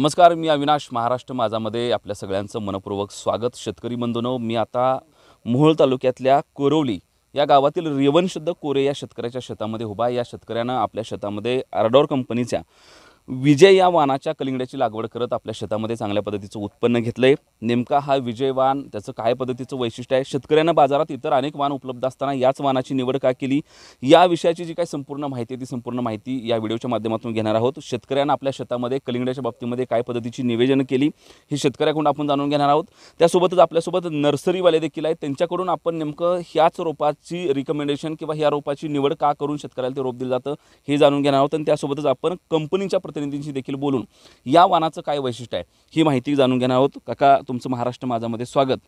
नमस्कार मी अविनाश महाराष्ट्र माझामध्ये आपल्या सगळ्यांचं मनपूर्वक स्वागत शेतकरी बंधूनो मी आता मोहोळ तालुक्यातल्या कोरवली या गावातील रेवनशुद्ध कोरे या शेतकऱ्याच्या शेतामध्ये उभा या शेतकऱ्यानं आपल्या शेतामध्ये आरडॉर कंपनीच्या विजय या वानाच्या कलिंगड्याची लागवड करत आपल्या शेतामध्ये चांगल्या पद्धतीचं उत्पन्न घेतलं आहे नेमका हा विजय वान त्याचं काय पद्धतीचं वैशिष्ट्य आहे शेतकऱ्यांना बाजारात इतर अनेक वान उपलब्ध असताना याच वानाची निवड का केली या विषयाची जी काय संपूर्ण माहिती आहे ती संपूर्ण माहिती या व्हिडिओच्या माध्यमातून घेणार आहोत शेतकऱ्यांना आपल्या शेतामध्ये कलिंगड्याच्या बाबतीमध्ये काय पद्धतीची निवेदन केली हे शेतकऱ्याकडून आपण जाणून घेणार आहोत त्यासोबतच आपल्यासोबत नर्सरीवाले देखील आहेत त्यांच्याकडून आपण नेमकं ह्याच रोपाची रिकमेंडेशन किंवा ह्या रोपाची निवड का करून शेतकऱ्याला ते रोप दिलं जातं हे जाणून घेणार आहोत आणि त्यासोबतच आपण कंपनीच्या प्रति प्रतिनिधींशी देखील बोलून या वानाचं काय वैशिष्ट्य आहे ही माहिती जाणून घेणार आहोत काका तुमचं महाराष्ट्र माझामध्ये स्वागत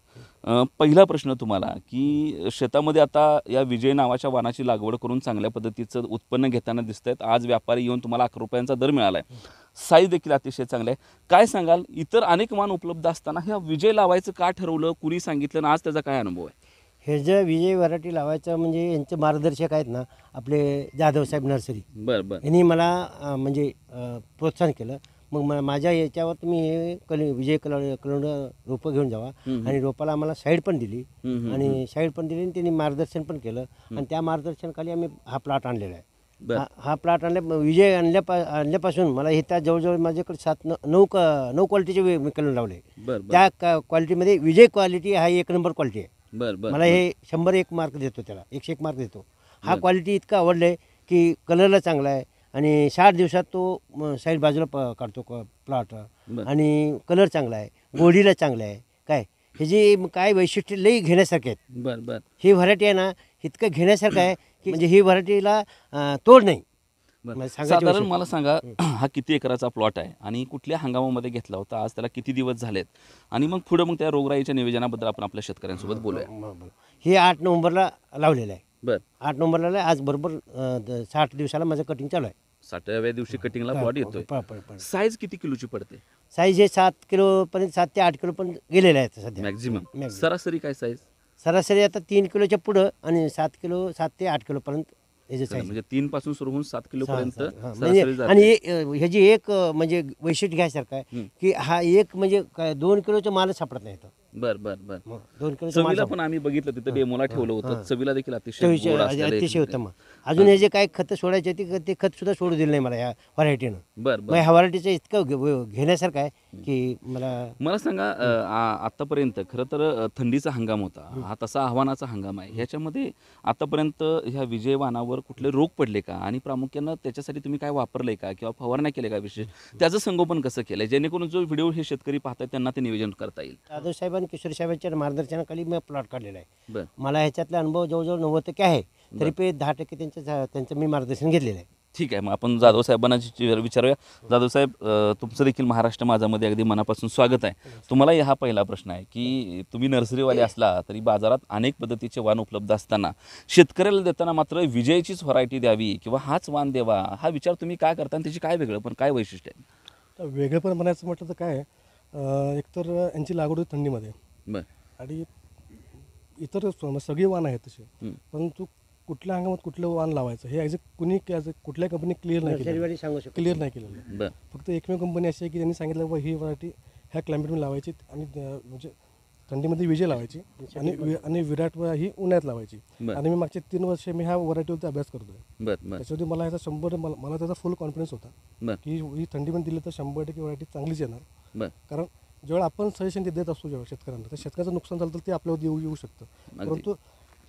पहिला प्रश्न तुम्हाला की शेतामध्ये आता या विजय नावाच्या वानाची लागवड करून चांगल्या पद्धतीचं उत्पन्न घेताना दिसत आहेत आज व्यापारी येऊन तुम्हाला अकरा रुपयांचा दर मिळाला आहे साईज देखील अतिशय चांगला आहे काय सांगाल इतर अनेक वाण उपलब्ध असताना ह्या विजय लावायचं का ठरवलं कुणी सांगितलं आणि आज त्याचा काय अनुभव आहे हे जे विजय व्हरायटी लावायचं म्हणजे यांचे मार्गदर्शक आहेत ना आपले जाधवसाहेब नर्सरी बरं बरं यांनी मला म्हणजे प्रोत्साहन केलं मग मा- माझ्या याच्यावर तुम्ही हे कल विजय कल कलोंड रोपं घेऊन जावा आणि रोपाला आम्हाला साईड पण दिली आणि साईड पण दिली आणि त्यांनी मार्गदर्शन पण केलं आणि त्या मार्गदर्शनाखाली आम्ही हा प्लॉट आणलेला आहे हा- प्लाट प्लॉट आणल्या विजय आणल्यापा आणल्यापासून मला हे त्या जवळजवळ माझ्याकडे सात न- नऊ क- नऊ क्वालिटीचे मी लावले त्या क्वालिटीमध्ये विजय क्वालिटी हा एक नंबर क्वालिटी आहे बरं बरं मला हे शंभर एक मार्क देतो त्याला एकशे एक मार्क देतो हा क्वालिटी इतका आवडलं आहे की कलरला चांगला आहे आणि साठ दिवसात तो साईड बाजूला प काढतो प्लॉट आणि कलर चांगला आहे गोडीला चांगला आहे काय हे जे काय वैशिष्ट्य लई घेण्यासारखे आहेत बरं बरं ही व्हरायटी आहे ना इतकं घेण्यासारखं आहे की म्हणजे ही व्हरायटीला तोड नाही म्हणजे साधारण मला सांगा हा किती एकराचा प्लॉट आहे आणि कुठल्या हंगामामध्ये घेतला होता आज त्याला किती दिवस झालेत आणि मग पुढे मग त्या रोगराईच्या निवेदनाबद्दल आपण आपल्या शेतकऱ्यांसोबत बोलूया हे आठ नोव्हेंबरला लावलेलं आहे बर आठ नोव्हेंबरला आज बरोबर साठ दिवसाला माझं कटिंग चालू आहे साठव्या दिवशी कटिंगला प्लॉट येतो साईज किती किलोची पडते साईज हे सात पर्यंत सात ते आठ पण गेलेलं आहे सध्या मॅक्झिमम सरासरी काय साईज सरासरी आता तीन किलोच्या पुढं आणि सात किलो सात ते आठ किलोपर्यंत म्हणजे तीन पासून सुरू होऊन सात किलो पर्यंत म्हणजे आणि ह्याची एक म्हणजे वैशिष्ट्य घ्यायसारखं आहे की हा एक म्हणजे दोन किलोचा माल सापडत नाही बर बर बर दोन किलो चवीला पण आम्ही बघितलं तिथं डेमोला ठेवलं होतं चवीला देखील अतिशय अतिशय उत्तम अजून हे जे काय खत सोडायचे ते खत सुद्धा सोडू दिलं नाही मला या व्हरायटीनं बरं ह्या व्हरायटीचं इतकं घेण्यासारखं आहे की मला मला सांगा आतापर्यंत खरं तर थंडीचा हंगाम होता हा तसा आव्हानाचा हंगाम आहे ह्याच्यामध्ये आतापर्यंत ह्या विजयवानावर कुठले रोग पडले का आणि प्रामुख्यानं त्याच्यासाठी तुम्ही काय वापरले का किंवा फवारण्या केल्या का विशेष त्याचं संगोपन कसं केलं जेणेकरून जो व्हिडिओ हे शेतकरी पाहतात त्यांना ते नियोजन करता येईल जाधव साहेब आणि किशोर साहेबांच्या मार्गदर्शनाखाली मी प्लॉट काढलेला आहे मला ह्याच्यातला अनुभव जवळजवळ नव्वद टक्के आहे तरी पे दहा टक्के त्यांचं त्यांचं मी मार्गदर्शन घेतलेलं आहे ठीक आहे मग आपण जाधव साहेबांना विचारूया जाधव साहेब तुमचं देखील महाराष्ट्र माझामध्ये अगदी मनापासून स्वागत आहे तुम्हाला हा पहिला प्रश्न आहे की तुम्ही नर्सरीवाले असला तरी बाजारात अनेक पद्धतीचे वाण उपलब्ध असताना शेतकऱ्याला देताना मात्र विजयाचीच व्हरायटी द्यावी किंवा हाच वाण द्यावा हा विचार तुम्ही काय करता आणि त्याची काय वेगळं पण काय वैशिष्ट्य आहे वेगळं पण म्हणायचं म्हटलं तर काय एकतर यांची लागवड थंडीमध्ये बर आणि इतर सगळी वाण आहेत तसे परंतु कुठल्या हंगामात कुठलं वाण लावायचं हे ॲज कुणी कुठल्या कंपनी क्लिअर नाही केलं सांगू शकतो क्लिअर नाही केलेलं फक्त एकमेव कंपनी अशी आहे की त्यांनी सांगितलं बाबा ही व्हरायटी ह्या क्लायमेटमध्ये लावायची आणि म्हणजे थंडीमध्ये विजय लावायची आणि आणि विराट व ही उन्हाळ्यात लावायची आणि मी मागचे तीन वर्ष मी ह्या वरायटीवरती अभ्यास करतोय बरं त्याच्यामध्ये मला याचा शंभर मला त्याचा फुल कॉन्फिडन्स होता की ही थंडीमध्ये दिली तर शंभर टक्के वरायटी चांगलीच येणार कारण जेव्हा आपण सजेशन देत असतो जेव्हा शेतकऱ्यांना तर शेतकऱ्याचं नुकसान झालं तर ते आपल्यावर येऊ येऊ शकतं परंतु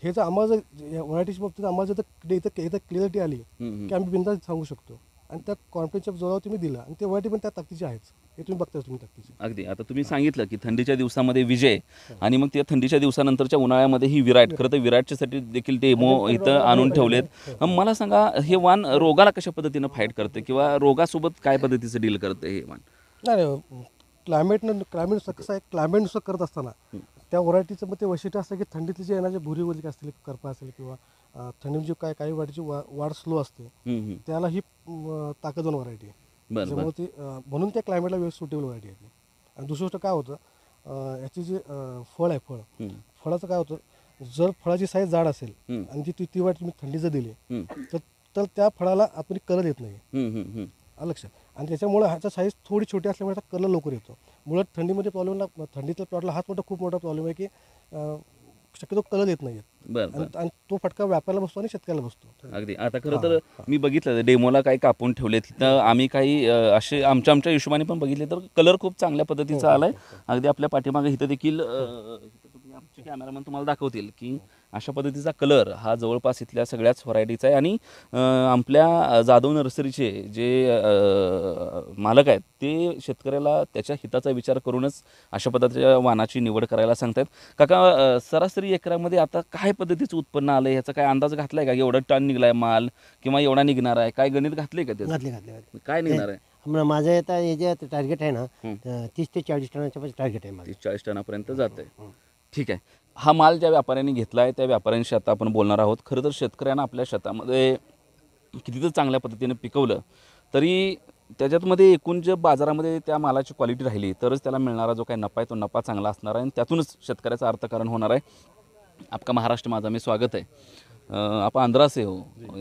हे जर आम्हाला जर मराठीच्या बाबतीत आम्हाला जर इथं इथं क्लिअरिटी आली की आम्ही बिंदा सांगू शकतो आणि त्या कॉन्फिडन्सच्या जोरावर तुम्ही दिला आणि ते मराठी पण त्या ताकदीचे आहेच हे तुम्ही बघताय तुम्ही ताकदीचे अगदी आता तुम्ही सांगितलं की थंडीच्या दिवसामध्ये विजय आणि मग त्या थंडीच्या दिवसानंतरच्या उन्हाळ्यामध्ये ही विराट खरं तर विराटच्यासाठी देखील डेमो इथं आणून ठेवलेत मला सांगा हे वान रोगाला कशा पद्धतीनं फाईट करते किंवा रोगासोबत काय पद्धतीचं डील करते हे वान नाही क्लायमेट क्लायमेट कसं आहे क्लायमेटनुसार करत असताना त्या व्हरायटीचं मग ते वैशिष्ट्य असतं की थंडीतली जे येणारे भुरी वगैरे असतील करपा असेल किंवा थंडी जी काय काही वाढीची वाढ स्लो असते त्याला ही ताकद ताकदवान व्हरायटी आहे त्याच्यामुळे ती म्हणून त्या क्लायमेटला वेळ सुटेबल व्हरायटी आहे आणि दुसरी गोष्ट काय होतं याची जी फळ आहे फळ फळाचं काय होतं जर फळाची साईज जाड असेल आणि ती ती ती वाट तुम्ही थंडी जर दिली तर तर त्या फळाला आपण कलर येत नाही लक्षात आणि त्याच्यामुळे ह्याचा साईज थोडी छोटी असल्यामुळे कलर लवकर येतो मुळात थंडीमध्ये प्रॉब्लेमला थंडीतल्या प्लॉटला हाच मोठा खूप मोठा प्रॉब्लेम आहे की शक्यतो कलर येत नाही आणि तो फटका व्यापाऱ्याला बसतो आणि शेतकऱ्याला बसतो अगदी आता खरं तर मी बघितलं डेमोला काही कापून ठेवले तिथं आम्ही काही असे आमच्या आमच्या हिशोबाने पण बघितले तर कलर खूप चांगल्या पद्धतीचा हो, हो. आलाय अगदी आपल्या पाठीमागे इथं देखील आमचे कॅमेरामॅन तुम्हाला दाखवतील की अशा पद्धतीचा कलर हा जवळपास इथल्या सगळ्याच व्हरायटीचा आहे आणि आपल्या जाधव नर्सरीचे जे मालक आहेत ते शेतकऱ्याला त्याच्या हिताचा विचार करूनच अशा पद्धतीच्या वानाची निवड करायला सांगतात काका सरासरी एकरामध्ये आता काय पद्धतीचं उत्पन्न आलं याचा ह्याचा काय अंदाज घातलाय का एवढा टन निघलाय माल किंवा एवढा निघणार आहे काय गणित घातले का ते घातले घातले काय निघणार आहे माझं आता हे जे टार्गेट आहे ना तीस ते चाळीस टनाच्या टार्गेट आहे माझं चाळीस टनापर्यंत जात आहे ठीक आहे हा माल ज्या व्यापाऱ्यांनी घेतला आहे त्या व्यापाऱ्यांशी आता आपण बोलणार आहोत खरं तर शेतकऱ्यांना आपल्या शेतामध्ये किती तर चांगल्या पद्धतीने पिकवलं तरी त्याच्यातमध्ये एकूण जे बाजारामध्ये त्या मालाची क्वालिटी राहिली तरच त्याला मिळणारा जो काही नफा आहे तो नफा चांगला असणार आहे आणि त्यातूनच शेतकऱ्याचं अर्थकारण होणार आहे आपका महाराष्ट्र माझा मी स्वागत आहे आपण आंध्रासे हो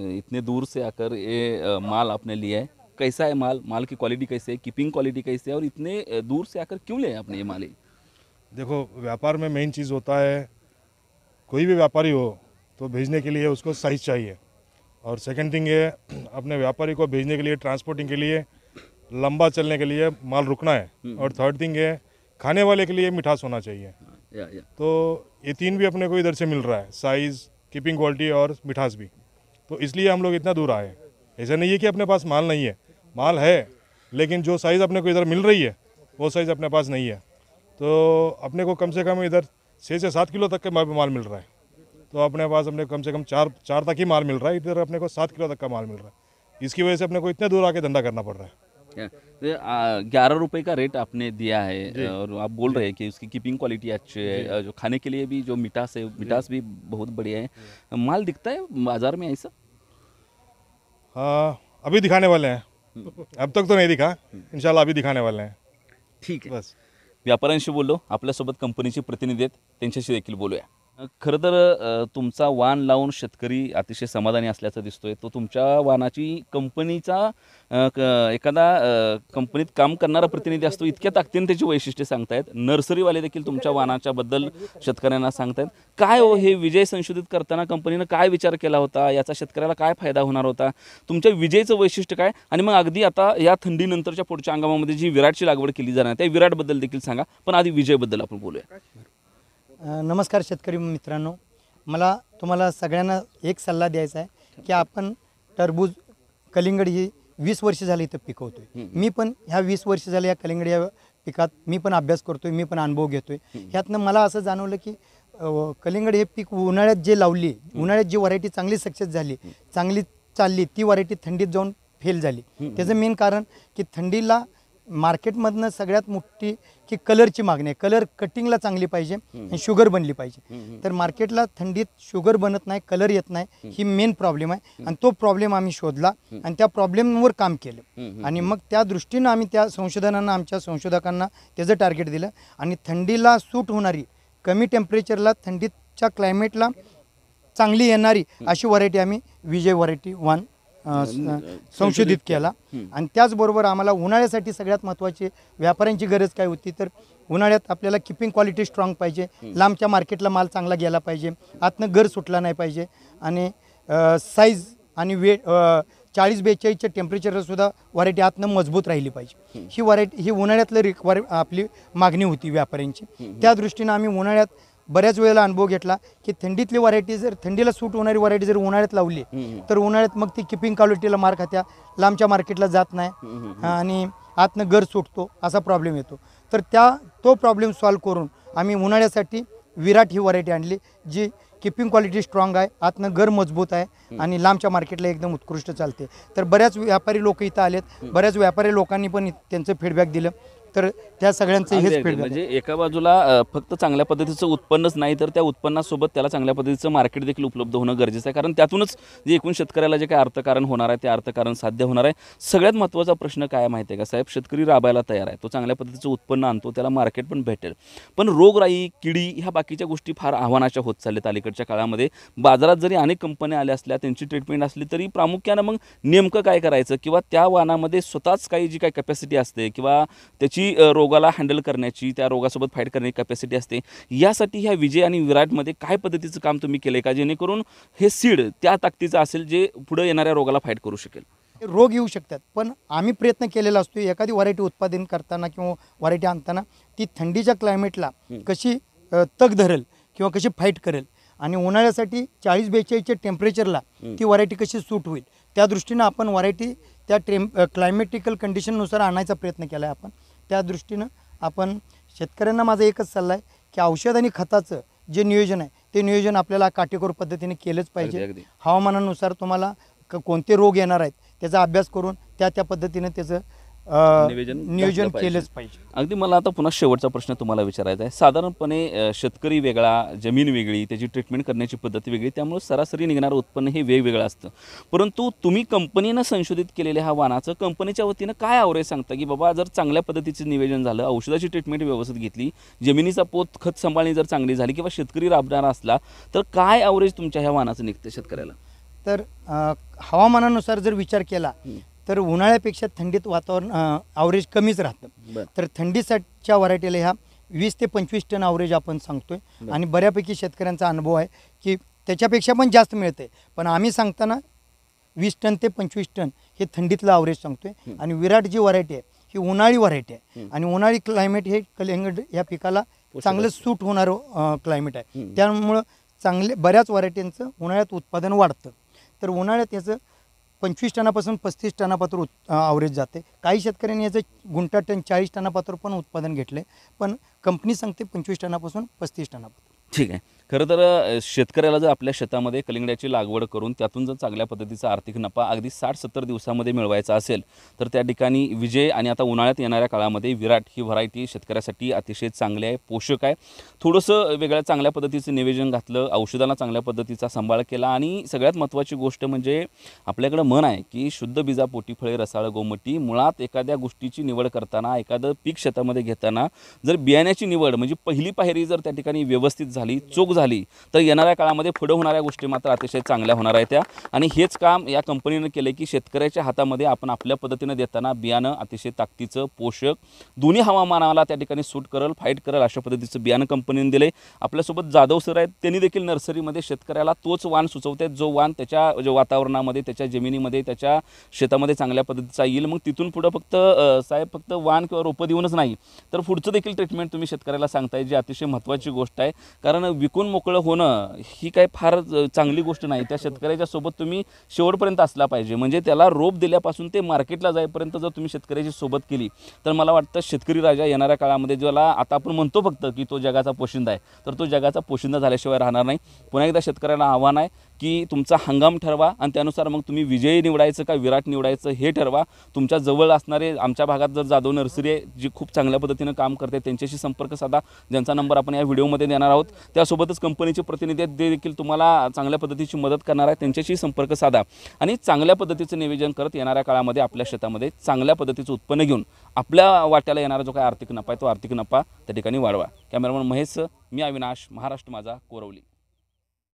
इतने दूर से आकर ये माल आपने लिया आहे कैसा आहे माल माल की क्वालिटी कैसे आहे कीपिंग क्वालिटी कैसे आहे और इतने दूर से आकर क्यों ले आपने ये माल देखो व्यापार में मेन चीज़ होता है कोई भी व्यापारी हो तो भेजने के लिए उसको साइज़ चाहिए और सेकंड थिंग ये अपने व्यापारी को भेजने के लिए ट्रांसपोर्टिंग के लिए लंबा चलने के लिए माल रुकना है हम्म, और थर्ड हम्म। थिंग ये खाने वाले के लिए मिठास होना चाहिए या, या। तो ये तीन भी अपने को इधर से मिल रहा है साइज़ कीपिंग क्वालिटी और मिठास भी तो इसलिए हम लोग इतना दूर आए ऐसा नहीं है कि अपने पास माल नहीं है माल है लेकिन जो साइज़ अपने को इधर मिल रही है वो साइज़ अपने पास नहीं है तो अपने को कम से कम इधर छः से सात किलो तक का माल मिल रहा है तो अपने पास अपने कम से कम चार चार तक ही माल मिल रहा है इधर अपने को सात किलो तक का माल मिल रहा है इसकी वजह से अपने को इतने दूर आके धंधा करना पड़ रहा है ग्यारह रुपए का रेट आपने दिया है और आप बोल रहे हैं कि उसकी कीपिंग क्वालिटी अच्छी है जो खाने के लिए भी जो मिठास है मिठास भी बहुत बढ़िया है माल दिखता है बाजार में ऐसा हाँ अभी दिखाने वाले हैं हम्म। अब तक तो नहीं दिखा हम्म। इनशाला अभी दिखाने वाले हैं ठीक है बस व्यापाऱ्यांशी बोललो आपल्यासोबत कंपनीचे प्रतिनिधी आहेत त्यांच्याशी देखील बोलूया खरं तर तुमचा वान लावून शेतकरी अतिशय समाधानी असल्याचं दिसतोय तो तुमच्या वाणाची कंपनीचा एखादा कंपनीत काम करणारा प्रतिनिधी असतो इतक्या ताकदीने त्याची वैशिष्ट्ये सांगतायत नर्सरीवाले देखील तुमच्या बद्दल शेतकऱ्यांना सांगतायत काय हो हे विजय संशोधित करताना कंपनीनं काय विचार केला होता याचा शेतकऱ्याला काय फायदा होणार होता तुमच्या विजयचं वैशिष्ट्य काय आणि मग अगदी आता या थंडीनंतरच्या पुढच्या हंगामामध्ये जी विराटची लागवड केली जाणार त्या विराटबद्दल देखील सांगा पण आधी विजयबद्दल आपण बोलूया नमस्कार शेतकरी मित्रांनो मला तुम्हाला सगळ्यांना एक सल्ला द्यायचा आहे की आपण टरबूज कलिंगड ही वीस वर्ष झाली इथं पिकवतोय मी पण ह्या वीस वर्ष झाले या कलिंगड या पिकात मी पण अभ्यास करतोय मी पण अनुभव घेतोय ह्यातनं मला असं जाणवलं की कलिंगड हे पीक उन्हाळ्यात जे लावली उन्हाळ्यात जी व्हरायटी चांगली सक्सेस झाली चांगली चालली ती व्हरायटी थंडीत जाऊन फेल झाली त्याचं मेन कारण की थंडीला मार्केटमधनं सगळ्यात मोठी की कलरची मागणी आहे कलर कटिंगला चांगली पाहिजे आणि शुगर बनली पाहिजे तर मार्केटला थंडीत शुगर बनत नाही कलर येत नाही ही मेन प्रॉब्लेम आहे आणि तो प्रॉब्लेम आम्ही शोधला आणि त्या प्रॉब्लेमवर काम केलं आणि मग त्या दृष्टीनं आम्ही त्या संशोधनांना आमच्या संशोधकांना त्याचं टार्गेट दिलं आणि थंडीला सूट होणारी कमी टेम्परेचरला थंडीतच्या क्लायमेटला चांगली येणारी अशी व्हरायटी आम्ही विजय व्हरायटी वन संशोधित केला आणि त्याचबरोबर आम्हाला उन्हाळ्यासाठी सगळ्यात महत्त्वाची व्यापाऱ्यांची गरज काय होती तर उन्हाळ्यात आपल्याला किपिंग क्वालिटी स्ट्रॉंग पाहिजे लांबच्या मार्केटला माल चांगला गेला पाहिजे आतनं घर सुटला नाही पाहिजे आणि साईज आणि वे चाळीस बेचाळीसच्या सुद्धा व्हरायटी आतनं मजबूत राहिली पाहिजे ही व्हरायटी ही उन्हाळ्यातलं रिक्वायर आपली मागणी होती व्यापाऱ्यांची त्या दृष्टीनं आम्ही उन्हाळ्यात बऱ्याच वेळेला अनुभव घेतला की थंडीतली व्हरायटी जर थंडीला सूट होणारी व्हरायटी जर उन्हाळ्यात लावली तर उन्हाळ्यात मग ती किपिंग क्वालिटीला मार खात्या लांबच्या मार्केटला जात नाही आणि आतनं घर सुटतो असा प्रॉब्लेम येतो तर त्या तो प्रॉब्लेम सॉल्व्ह करून आम्ही उन्हाळ्यासाठी विराट ही व्हरायटी आणली जी किपिंग क्वालिटी स्ट्रॉंग आहे आतनं घर मजबूत आहे आणि लांबच्या मार्केटला एकदम उत्कृष्ट चालते तर बऱ्याच व्यापारी लोक इथं आलेत बऱ्याच व्यापारी लोकांनी पण त्यांचं फीडबॅक दिलं तर त्या सगळ्यांचं हेच म्हणजे एका बाजूला फक्त चांगल्या पद्धतीचं उत्पन्नच नाही तर त्या उत्पन्नासोबत त्याला चांगल्या पद्धतीचं मार्केट देखील उपलब्ध होणं गरजेचं आहे कारण त्यातूनच जे एकूण शेतकऱ्याला जे काय अर्थकारण होणार आहे ते अर्थकारण साध्य होणार आहे सगळ्यात महत्त्वाचा प्रश्न काय माहिती आहे का साहेब शेतकरी राबायला तयार आहे तो चांगल्या पद्धतीचं उत्पन्न आणतो त्याला मार्केट पण भेटेल पण रोगराई किडी ह्या बाकीच्या गोष्टी फार आव्हानाच्या होत चालल्यात अलीकडच्या काळामध्ये बाजारात जरी अनेक कंपन्या आल्या असल्या त्यांची ट्रीटमेंट असली तरी प्रामुख्यानं मग नेमकं काय करायचं किंवा त्या वाहनामध्ये स्वतःच काही जी काय कॅपॅसिटी असते किंवा त्याची जी रोगाला हँडल करण्याची त्या रोगासोबत फाईट करण्याची कॅपॅसिटी असते यासाठी ह्या विजय आणि विराटमध्ये काय पद्धतीचं काम तुम्ही केलं आहे का जेणेकरून हे सीड त्या ताकदीचं असेल जे पुढे येणाऱ्या रोगाला फाईट करू शकेल रोग येऊ शकतात पण आम्ही प्रयत्न केलेला असतो एखादी व्हरायटी उत्पादन करताना किंवा व्हरायटी आणताना ती थंडीच्या क्लायमेटला कशी तग धरेल किंवा कशी फाईट करेल आणि उन्हाळ्यासाठी चाळीस बेचाळीसच्या टेम्परेचरला ती व्हरायटी कशी सूट होईल त्या दृष्टीनं आपण व्हरायटी त्या टेम क्लायमेटिकल कंडिशननुसार आणायचा प्रयत्न केला आहे आपण त्या दृष्टीनं आपण शेतकऱ्यांना माझा एकच सल्ला आहे की औषध आणि खताचं जे नियोजन आहे ते नियोजन आपल्याला काटेकोर पद्धतीने केलंच पाहिजे हवामानानुसार तुम्हाला क कोणते रोग येणार आहेत त्याचा अभ्यास करून त्या त्या पद्धतीने त्याचं नियोजन केलंच पाहिजे अगदी मला आता पुन्हा शेवटचा प्रश्न तुम्हाला विचारायचा आहे साधारणपणे शेतकरी वेगळा जमीन वेगळी त्याची ट्रीटमेंट करण्याची पद्धत वेगळी त्यामुळे सरासरी निघणारं उत्पन्न हे वेगवेगळं असतं परंतु तुम्ही कंपनीनं संशोधित केलेल्या ह्या वाणाचं कंपनीच्या वतीनं काय आवरे सांगता की बाबा जर चांगल्या पद्धतीचं नियोजन झालं औषधाची ट्रीटमेंट व्यवस्थित घेतली जमिनीचा पोत खत सांभाळणी जर चांगली झाली किंवा शेतकरी राबणारा असला तर काय आवरेज तुमच्या ह्या वाणाचं निघतं शेतकऱ्याला तर हवामानानुसार जर विचार केला तर उन्हाळ्यापेक्षा थंडीत वातावरण आवरेज कमीच राहतं तर थंडीसाठीच्या व्हरायटीला ह्या वीस ते पंचवीस टन आवरेज आपण सांगतोय आणि बऱ्यापैकी शेतकऱ्यांचा अनुभव आहे की त्याच्यापेक्षा पण जास्त मिळते पण आम्ही सांगताना वीस टन ते पंचवीस टन हे थंडीतलं आवरेज सांगतोय आणि विराट जी व्हरायटी आहे ही उन्हाळी व्हरायटी आहे आणि उन्हाळी क्लायमेट हे कलिंगड या पिकाला चांगलं सूट होणारं क्लायमेट आहे त्यामुळं चांगले बऱ्याच व्हरायटींचं उन्हाळ्यात उत्पादन वाढतं तर उन्हाळ्यात याचं पंचवीस टनापासून पस्तीस टनापात्र उत् आवरेज जाते काही शेतकऱ्यांनी याचं गुंठा टन चाळीस टनापात्र पण उत्पादन घेतले पण कंपनी सांगते पंचवीस टनापासून पस्तीस टनापात्र ठीक आहे खरं तर शेतकऱ्याला जर आपल्या शेतामध्ये कलिंगड्याची लागवड करून त्यातून जर चांगल्या पद्धतीचा आर्थिक नफा अगदी साठ सत्तर दिवसामध्ये मिळवायचा असेल तर त्या ठिकाणी विजय आणि आता उन्हाळ्यात येणाऱ्या काळामध्ये विराट ही व्हरायटी शेतकऱ्यासाठी अतिशय चांगली आहे पोषक आहे थोडंसं वेगळ्या चांगल्या पद्धतीचं निवेदन घातलं औषधाला चांगल्या पद्धतीचा सांभाळ केला आणि सगळ्यात महत्त्वाची गोष्ट म्हणजे आपल्याकडं मन आहे की शुद्ध पोटी फळे रसाळ गोमटी मुळात एखाद्या गोष्टीची निवड करताना एखादं पीक शेतामध्ये घेताना जर बियाण्याची निवड म्हणजे पहिली पायरी जर त्या ठिकाणी व्यवस्थित झाली चोख झाली तर येणाऱ्या काळामध्ये पुढं होणाऱ्या गोष्टी मात्र अतिशय चांगल्या होणार आहेत त्या आणि हेच काम या कंपनीनं केलं की शेतकऱ्याच्या हातामध्ये आपण आपल्या पद्धतीनं देताना बियाणं अतिशय ताकदीचं पोषक दोन्ही हवामानाला त्या ठिकाणी सूट करेल फाईट करेल अशा पद्धतीचं बियाणं कंपनीने दिले आपल्यासोबत जाधव सर आहेत त्यांनी देखील नर्सरीमध्ये शेतकऱ्याला तोच वाण सुचवत जो वाण त्याच्या जो वातावरणामध्ये त्याच्या जमिनीमध्ये त्याच्या शेतामध्ये चांगल्या पद्धतीचा येईल मग तिथून पुढं फक्त साहेब फक्त वाण किंवा रोपं देऊनच नाही तर पुढचं देखील ट्रीटमेंट तुम्ही शेतकऱ्याला सांगताय जी अतिशय महत्त्वाची गोष्ट आहे कारण विकून मोकळं होणं ही काही फार चांगली गोष्ट नाही त्या शेतकऱ्याच्या सोबत तुम्ही शेवटपर्यंत असला पाहिजे म्हणजे त्याला रोप दिल्यापासून ते मार्केटला जाईपर्यंत जर तुम्ही शेतकऱ्याची सोबत केली तर मला वाटतं शेतकरी राजा येणाऱ्या काळामध्ये ज्याला आता आपण म्हणतो फक्त की तो जगाचा पोशिंदा आहे तर तो जगाचा पोशिंदा झाल्याशिवाय राहणार नाही पुन्हा एकदा शेतकऱ्याला आव्हान आहे की तुमचा हंगाम ठरवा आणि त्यानुसार मग तुम्ही विजयी निवडायचं का विराट निवडायचं हे ठरवा तुमच्या जवळ असणारे आमच्या भागात जर जाधव नर्सरी आहे जी खूप चांगल्या पद्धतीनं काम करते त्यांच्याशी संपर्क साधा ज्यांचा नंबर आपण या व्हिडिओमध्ये देणार आहोत त्यासोबतच कंपनीचे प्रतिनिधी ते देखील तुम्हाला चांगल्या पद्धतीची मदत करणार आहे त्यांच्याशी संपर्क साधा आणि चांगल्या पद्धतीचं निवेदन करत येणाऱ्या काळामध्ये आपल्या शेतामध्ये चांगल्या पद्धतीचं उत्पन्न घेऊन आपल्या वाट्याला येणारा जो काही आर्थिक नफा आहे तो आर्थिक नफा त्या ठिकाणी वाढवा कॅमेरामन महेश मी अविनाश महाराष्ट्र माझा कोरवली